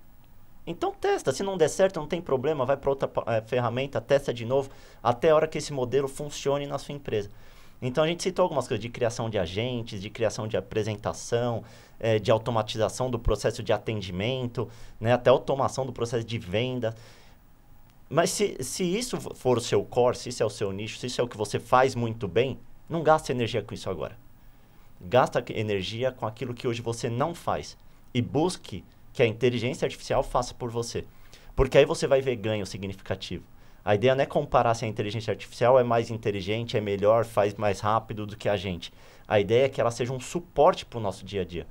Então testa, se não der certo, não tem problema, vai para outra é, ferramenta, testa de novo, até a hora que esse modelo funcione na sua empresa. Então a gente citou algumas coisas de criação de agentes, de criação de apresentação, é, de automatização do processo de atendimento, né, até automação do processo de venda. Mas se, se isso for o seu core, se isso é o seu nicho, se isso é o que você faz muito bem, não gasta energia com isso agora. Gasta energia com aquilo que hoje você não faz e busque que a inteligência artificial faça por você. Porque aí você vai ver ganho significativo. A ideia não é comparar se a inteligência artificial é mais inteligente, é melhor, faz mais rápido do que a gente. A ideia é que ela seja um suporte para o nosso dia a dia.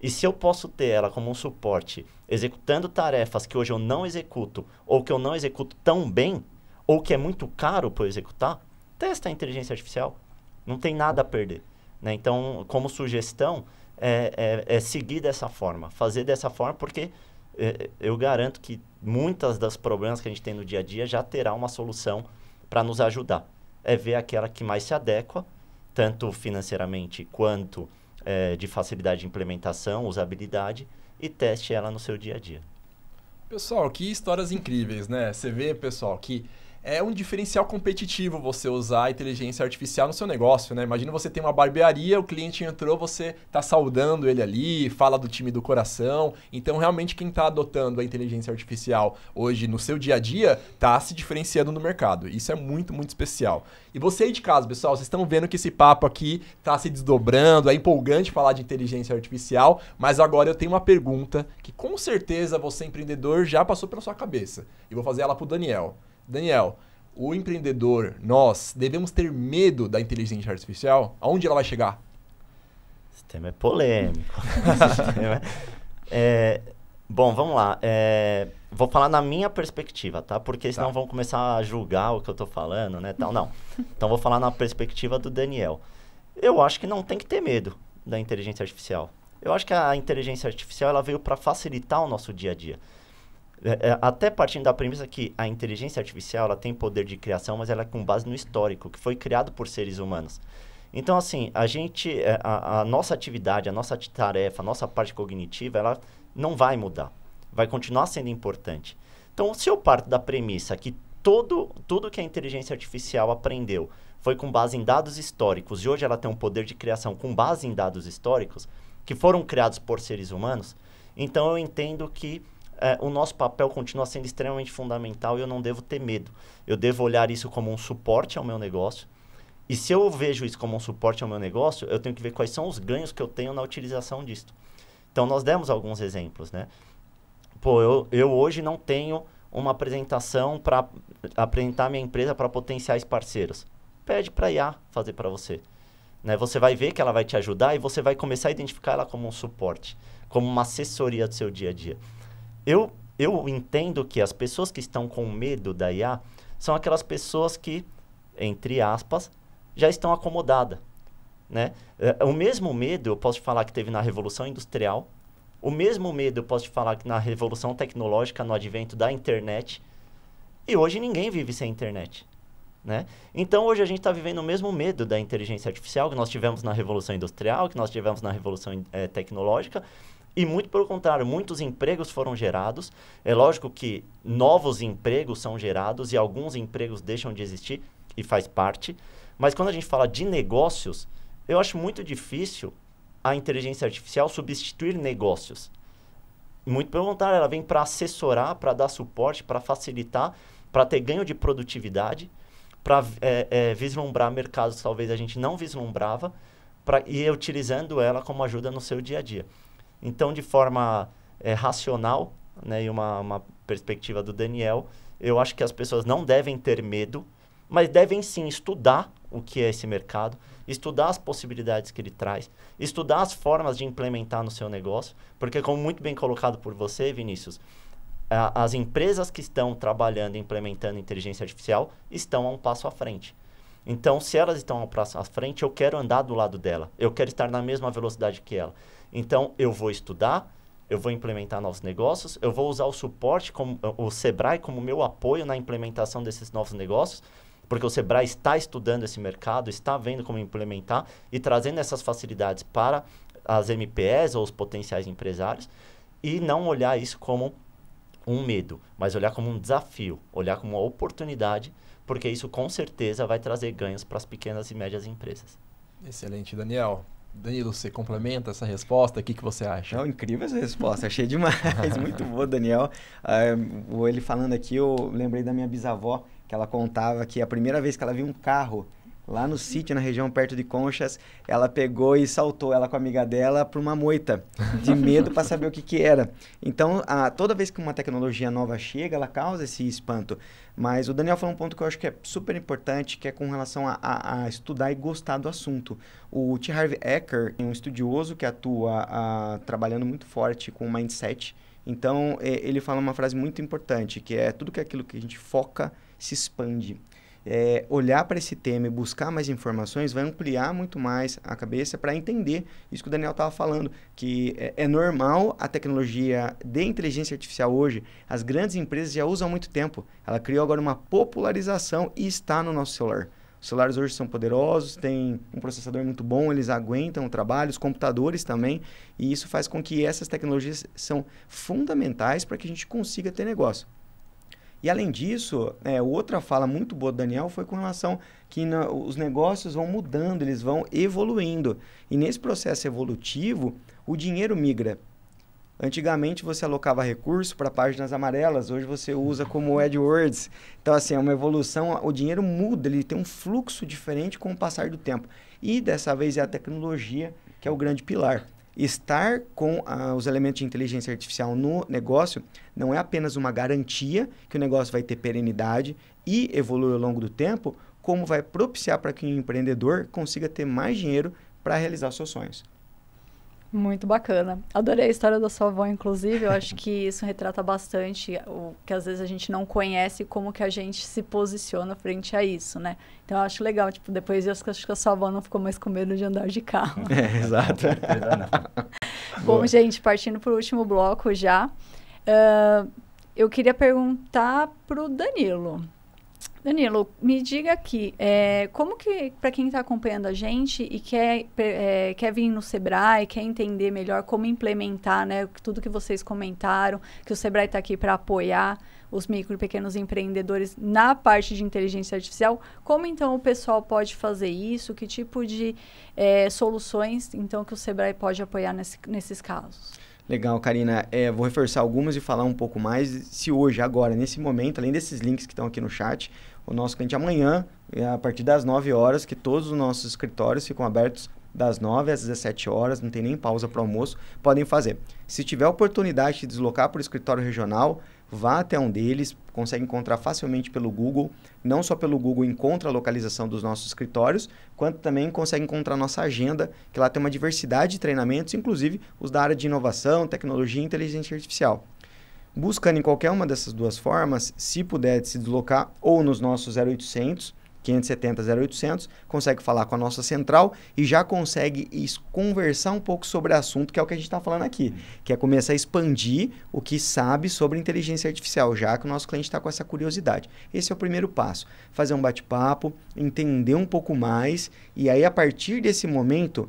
E se eu posso ter ela como um suporte, executando tarefas que hoje eu não executo, ou que eu não executo tão bem, ou que é muito caro para executar, testa a inteligência artificial. Não tem nada a perder. Né? Então, como sugestão, é, é, é seguir dessa forma, fazer dessa forma, porque é, eu garanto que muitas das problemas que a gente tem no dia a dia já terá uma solução para nos ajudar. É ver aquela que mais se adequa, tanto financeiramente quanto é, de facilidade de implementação, usabilidade, e teste ela no seu dia a dia. Pessoal, que histórias incríveis, né? Você vê, pessoal, que é um diferencial competitivo você usar a inteligência artificial no seu negócio, né? Imagina você tem uma barbearia, o cliente entrou, você está saudando ele ali, fala do time do coração. Então, realmente, quem está adotando a inteligência artificial hoje no seu dia a dia está se diferenciando no mercado. Isso é muito, muito especial. E você aí de casa, pessoal, vocês estão vendo que esse papo aqui está se desdobrando, é empolgante falar de inteligência artificial, mas agora eu tenho uma pergunta que com certeza você, empreendedor, já passou pela sua cabeça. E vou fazer ela para o Daniel. Daniel, o empreendedor, nós, devemos ter medo da inteligência artificial? Aonde ela vai chegar? Esse tema é polêmico. tema é-, é... Bom, vamos lá. É... Vou falar na minha perspectiva, tá? Porque tá. senão tá. vão começar a julgar o que eu tô falando, né? Tal. Não. Então vou falar na perspectiva do Daniel. Eu acho que não tem que ter medo da inteligência artificial. Eu acho que a inteligência artificial ela veio para facilitar o nosso dia a dia. É, é, até partindo da premissa que a inteligência artificial ela tem poder de criação, mas ela é com base no histórico, que foi criado por seres humanos. Então, assim, a gente, é, a, a nossa atividade, a nossa tarefa, a nossa parte cognitiva, ela não vai mudar. Vai continuar sendo importante. Então, se eu parto da premissa que todo, tudo que a inteligência artificial aprendeu foi com base em dados históricos, e hoje ela tem um poder de criação com base em dados históricos, que foram criados por seres humanos, então eu entendo que é, o nosso papel continua sendo extremamente fundamental e eu não devo ter medo. Eu devo olhar isso como um suporte ao meu negócio. E se eu vejo isso como um suporte ao meu negócio, eu tenho que ver quais são os ganhos que eu tenho na utilização disto. Então, nós demos alguns exemplos, né? Pô, eu, eu hoje não tenho uma apresentação para apresentar minha empresa para potenciais parceiros. Pede para a IA fazer para você. Né? Você vai ver que ela vai te ajudar e você vai começar a identificar ela como um suporte, como uma assessoria do seu dia a dia. Eu, eu entendo que as pessoas que estão com medo da IA são aquelas pessoas que, entre aspas, já estão acomodadas. Né? Eh, o mesmo medo eu posso te falar que teve na Revolução Industrial, o mesmo medo eu posso te falar que na Revolução Tecnológica, no advento da internet, e hoje ninguém vive sem internet. Né? Então hoje a gente está vivendo o mesmo medo da inteligência artificial que nós tivemos na Revolução Industrial, que nós tivemos na Revolução é, Tecnológica, e muito pelo contrário, muitos empregos foram gerados. É lógico que novos empregos são gerados e alguns empregos deixam de existir e faz parte. Mas quando a gente fala de negócios, eu acho muito difícil a inteligência artificial substituir negócios. Muito pelo contrário, ela vem para assessorar, para dar suporte, para facilitar, para ter ganho de produtividade, para é, é, vislumbrar mercados que talvez a gente não vislumbrava, para e utilizando ela como ajuda no seu dia a dia. Então, de forma é, racional né, e uma, uma perspectiva do Daniel, eu acho que as pessoas não devem ter medo, mas devem sim estudar o que é esse mercado, estudar as possibilidades que ele traz, estudar as formas de implementar no seu negócio, porque, como muito bem colocado por você, Vinícius, a, as empresas que estão trabalhando e implementando inteligência artificial estão a um passo à frente. Então, se elas estão a um passo à frente, eu quero andar do lado dela, eu quero estar na mesma velocidade que ela. Então, eu vou estudar, eu vou implementar novos negócios, eu vou usar o suporte, como, o Sebrae, como meu apoio na implementação desses novos negócios, porque o Sebrae está estudando esse mercado, está vendo como implementar e trazendo essas facilidades para as MPs ou os potenciais empresários e não olhar isso como um medo, mas olhar como um desafio, olhar como uma oportunidade, porque isso com certeza vai trazer ganhos para as pequenas e médias empresas. Excelente, Daniel. Danilo, você complementa essa resposta? O que, que você acha? É incrível essa resposta, achei demais. Muito boa, Daniel. Uh, ele falando aqui, eu lembrei da minha bisavó, que ela contava que a primeira vez que ela viu um carro lá no sítio, na região perto de Conchas, ela pegou e saltou ela com a amiga dela para uma moita, de medo para saber o que, que era. Então, a, toda vez que uma tecnologia nova chega, ela causa esse espanto. Mas o Daniel falou um ponto que eu acho que é super importante, que é com relação a, a, a estudar e gostar do assunto. O T. Harvey Ecker é um estudioso que atua trabalhando muito forte com o mindset. Então, ele fala uma frase muito importante, que é tudo que é aquilo que a gente foca se expande é, olhar para esse tema e buscar mais informações vai ampliar muito mais a cabeça para entender isso que o Daniel estava falando, que é, é, normal a tecnologia de inteligência artificial hoje, as grandes empresas já usam há muito tempo. Ela criou agora uma popularização e está no nosso celular. Os celulares hoje são poderosos, têm um processador muito bom, eles aguentam o trabalho, os computadores também, e isso faz com que essas tecnologias são fundamentais para que a gente consiga ter negócio. E além disso, é, outra fala muito boa do Daniel foi com relação que na, os negócios vão mudando, eles vão evoluindo. E nesse processo evolutivo, o dinheiro migra. Antigamente você alocava recurso para páginas amarelas, hoje você usa como AdWords. Então, assim, é uma evolução, o dinheiro muda, ele tem um fluxo diferente com o passar do tempo. E dessa vez é a tecnologia que é o grande pilar estar com os elementos de inteligência artificial no negócio não é apenas uma garantia que o negócio vai ter perenidade e evoluir ao longo do tempo, como vai propiciar para que o empreendedor consiga ter mais dinheiro para realizar seus sonhos. Muito bacana. Adorei a história da sua avó, inclusive. Eu acho que isso retrata bastante o que às vezes a gente não conhece como que a gente se posiciona frente a isso, né? Então eu acho legal, tipo, depois eu acho que a sua avó não ficou mais com medo de andar de carro. É, exato. Bom, gente, partindo para o último bloco já. Uh, eu queria perguntar pro Danilo. Danilo, me diga aqui, é, como que, para quem está acompanhando a gente e quer, é, quer vir no Sebrae, quer entender melhor como implementar né, tudo que vocês comentaram, que o Sebrae está aqui para apoiar os micro e pequenos empreendedores na parte de inteligência artificial, como então o pessoal pode fazer isso? Que tipo de é, soluções então que o Sebrae pode apoiar nesse, nesses casos? Legal, Karina. É, vou reforçar algumas e falar um pouco mais. Se hoje, agora, nesse momento, além desses links que estão aqui no chat, o nosso cliente amanhã, é a partir das 9 horas, que todos os nossos escritórios ficam abertos das 9 às 17 horas, não tem nem pausa para almoço, podem fazer. Se tiver oportunidade de deslocar para o escritório regional, vá até um deles, consegue encontrar facilmente pelo Google, não só pelo Google encontra a localização dos nossos escritórios, quanto também consegue encontrar nossa agenda, que lá tem uma diversidade de treinamentos, inclusive os da área de inovação, tecnologia e inteligência artificial buscando em qualquer uma dessas duas formas, se puder se deslocar ou nos nossos 0800 570 0800, consegue falar com a nossa central e já consegue conversar um pouco sobre o assunto, que é o que a gente está falando aqui, uhum. que é começar a expandir o que sabe sobre inteligência artificial, já que o nosso cliente está com essa curiosidade. Esse é o primeiro passo, fazer um bate-papo, entender um pouco mais, e aí a partir desse momento,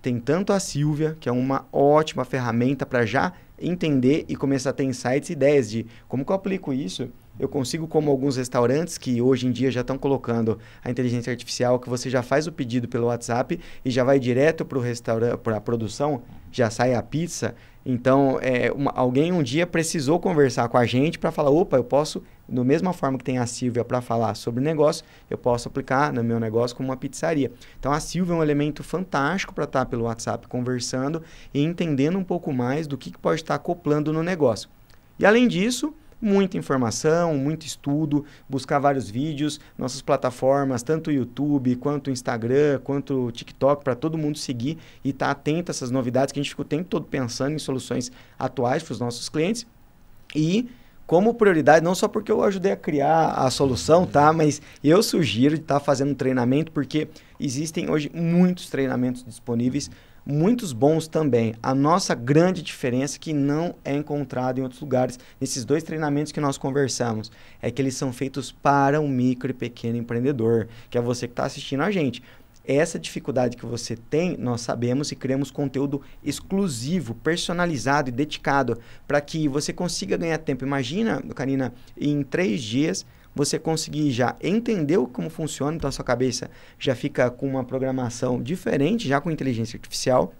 tem tanto a Silvia, que é uma ótima ferramenta para já entender e começar a ter insights e ideias de como que eu aplico isso eu consigo, como alguns restaurantes que hoje em dia já estão colocando a inteligência artificial, que você já faz o pedido pelo WhatsApp e já vai direto para o restaurante, para a produção, já sai a pizza. Então, é, uma, alguém um dia precisou conversar com a gente para falar: opa, eu posso, da mesma forma que tem a Silvia para falar sobre negócio, eu posso aplicar no meu negócio como uma pizzaria. Então, a Silvia é um elemento fantástico para estar tá pelo WhatsApp conversando e entendendo um pouco mais do que, que pode estar tá acoplando no negócio. E além disso, muita informação, muito estudo, buscar vários vídeos, nossas plataformas, tanto o YouTube, quanto o Instagram, quanto o TikTok, para todo mundo seguir e estar tá atento a essas novidades que a gente fica o tempo todo pensando em soluções atuais para os nossos clientes. E como prioridade, não só porque eu ajudei a criar a solução, tá? Mas eu sugiro de estar tá fazendo treinamento, porque existem hoje muitos treinamentos disponíveis muitos bons também. A nossa grande diferença, é que não é encontrada em outros lugares, nesses dois treinamentos que nós conversamos, é que eles são feitos para o um micro e pequeno empreendedor, que é você que está assistindo a gente. Essa dificuldade que você tem, nós sabemos e criamos conteúdo exclusivo, personalizado e dedicado para que você consiga ganhar tempo. Imagina, Karina, em três dias você conseguir já entender como funciona, então a sua cabeça já fica com uma programação diferente, já com inteligência artificial,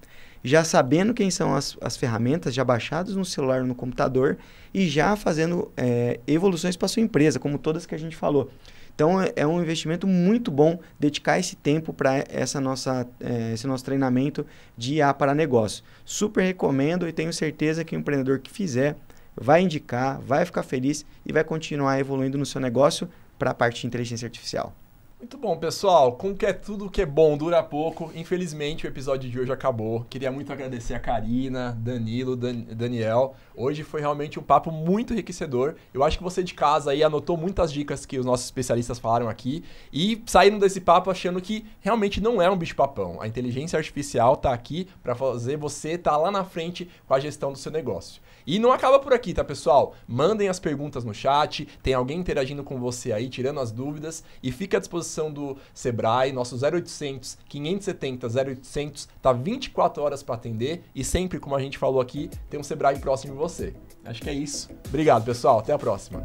já sabendo quem são as, as ferramentas, já baixadas no celular, no computador, e já fazendo é, evoluções para sua empresa, como todas que a gente falou. Então é, é um investimento muito bom dedicar esse tempo para essa nossa eh, esse nosso treinamento de IA para negócio. Super recomendo e tenho certeza que o empreendedor que fizer vai indicar, vai ficar feliz e vai continuar evoluindo no seu negócio para a parte de inteligência artificial. Muito bom, pessoal. Com que é tudo que é bom dura pouco, infelizmente o episódio de hoje acabou. Queria muito agradecer a Karina, Danilo, Dan Daniel. Hoje foi realmente um papo muito enriquecedor. Eu acho que você de casa aí anotou muitas dicas que os nossos especialistas falaram aqui e saíram desse papo achando que realmente não é um bicho-papão. A inteligência artificial está aqui para fazer você estar tá lá na frente com a gestão do seu negócio. E não acaba por aqui, tá, pessoal? Mandem as perguntas no chat, tem alguém interagindo com você aí, tirando as dúvidas e fica à disposição disposição do Sebrae, nosso 0800 570 0800 está 24 horas para atender e sempre, como a gente falou aqui, tem um Sebrae próximo de você. Acho que é isso. Obrigado, pessoal. Até a próxima.